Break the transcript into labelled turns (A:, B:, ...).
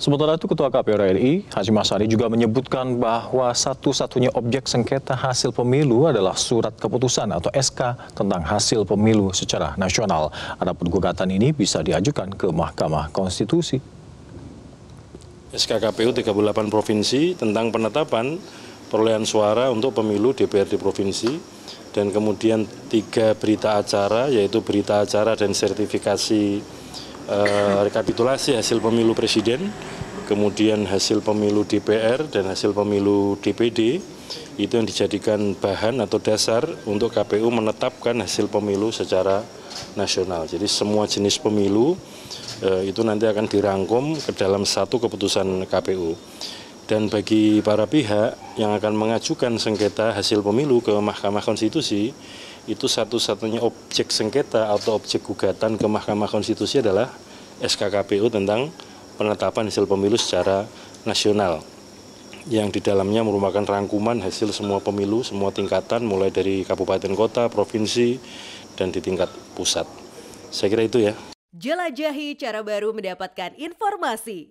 A: Sementara itu Ketua KPU RI Haji Masari juga menyebutkan bahwa satu-satunya objek sengketa hasil pemilu adalah surat keputusan atau SK tentang hasil pemilu secara nasional. Adapun gugatan ini bisa diajukan ke Mahkamah Konstitusi.
B: SK KPU 38 provinsi tentang penetapan perolehan suara untuk pemilu DPRD provinsi dan kemudian tiga berita acara yaitu berita acara dan sertifikasi Eh, rekapitulasi hasil pemilu presiden, kemudian hasil pemilu DPR dan hasil pemilu DPD itu yang dijadikan bahan atau dasar untuk KPU menetapkan hasil pemilu secara nasional. Jadi semua jenis pemilu eh, itu nanti akan dirangkum ke dalam satu keputusan KPU dan bagi para pihak yang akan mengajukan sengketa hasil pemilu ke Mahkamah Konstitusi itu satu-satunya objek sengketa atau objek gugatan ke Mahkamah Konstitusi adalah SKKPU tentang penetapan hasil pemilu secara nasional yang di dalamnya merupakan rangkuman hasil semua pemilu, semua tingkatan mulai dari kabupaten kota, provinsi, dan di tingkat pusat. Saya kira itu ya.
C: Jelajahi cara baru mendapatkan informasi.